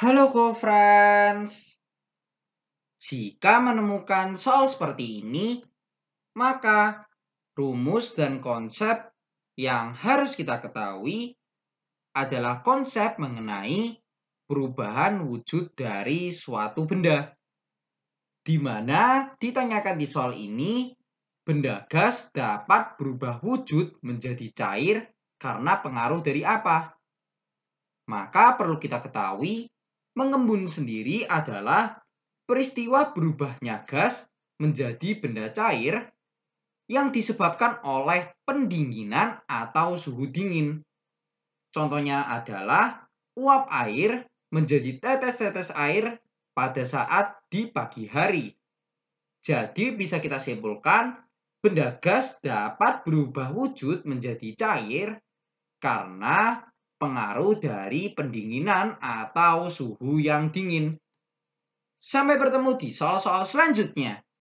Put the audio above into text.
Halo co-friends. Jika menemukan soal seperti ini, maka rumus dan konsep yang harus kita ketahui adalah konsep mengenai perubahan wujud dari suatu benda. Di mana ditanyakan di soal ini, benda gas dapat berubah wujud menjadi cair karena pengaruh dari apa? Maka perlu kita ketahui Mengembun sendiri adalah peristiwa berubahnya gas menjadi benda cair yang disebabkan oleh pendinginan atau suhu dingin. Contohnya adalah uap air menjadi tetes-tetes air pada saat di pagi hari. Jadi bisa kita simpulkan, benda gas dapat berubah wujud menjadi cair karena pengaruh dari pendinginan atau suhu yang dingin. Sampai bertemu di soal-soal selanjutnya.